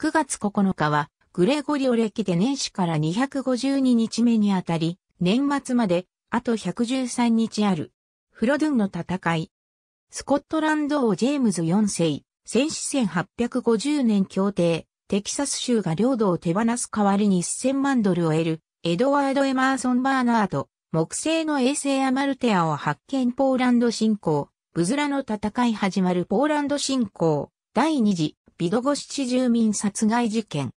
9月9日は、グレゴリオ歴で年始から252日目にあたり、年末まで、あと113日ある。フロドゥンの戦い。スコットランド王ジェームズ4世、戦死1850年協定、テキサス州が領土を手放す代わりに1000万ドルを得る、エドワード・エマーソン・バーナード、木星の衛星アマルテアを発見ポーランド侵攻、ブズラの戦い始まるポーランド侵攻、第二次ビドゴシチ住民殺害事件。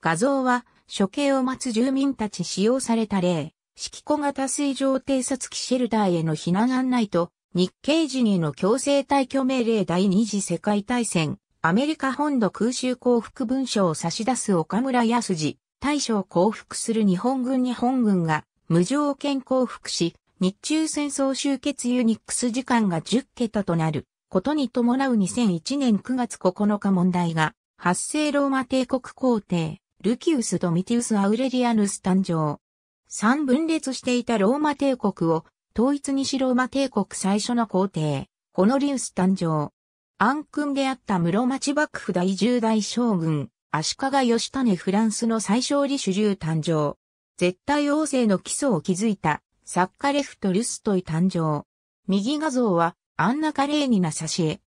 画像は、処刑を待つ住民たち使用された例、式子型水上偵察機シェルターへの避難案内と、日系人への強制退去命令第二次世界大戦、アメリカ本土空襲降伏文書を差し出す岡村康二、大将降伏する日本軍日本軍が無条件降伏し、日中戦争終結ユニックス時間が10桁となる。ことに伴う2001年9月9日問題が、発生ローマ帝国皇帝、ルキウス・ドミティウス・アウレリアヌス誕生。三分裂していたローマ帝国を、統一西ローマ帝国最初の皇帝、ホノリウス誕生。暗君であった室町幕府第10代将軍、足利義種フランスの最小理主流誕生。絶対王政の基礎を築いた、サッカレフト・ルストイ誕生。右画像は、アンナ・カレーニナ・サシエ。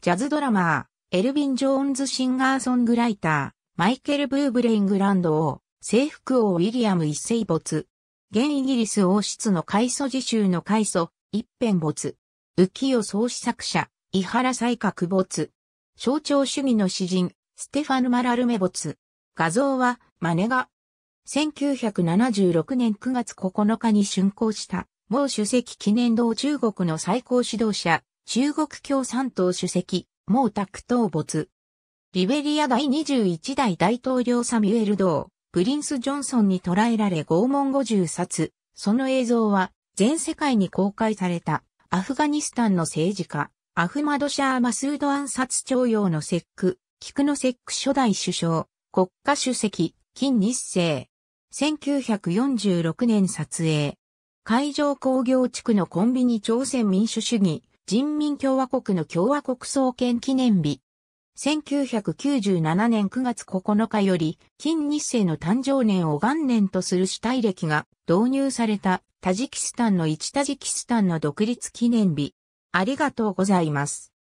ジャズドラマー、エルヴィン・ジョーンズ・シンガーソングライター、マイケル・ブーブレイングランド王、征服王ウィリアム一世没。現イギリス王室の開祖自習の開祖、一辺没。浮世創始作者、伊原才閣没。象徴主義の詩人、ステファヌ・マラルメ没。画像は、マネが。1976年9月9日に竣工した毛主席記念堂中国の最高指導者、中国共産党主席、毛沢東没。リベリア第21代大統領サミュエル・ドー、プリンス・ジョンソンに捕らえられ拷問5 0殺、その映像は全世界に公開された、アフガニスタンの政治家、アフマド・シャー・マスード暗殺徴用の節句、菊の節句初代首相、国家主席、金日成。1946年撮影。海上工業地区のコンビニ朝鮮民主主義人民共和国の共和国創建記念日。1997年9月9日より、金日成の誕生年を元年とする主体歴が導入されたタジキスタンの1タジキスタンの独立記念日。ありがとうございます。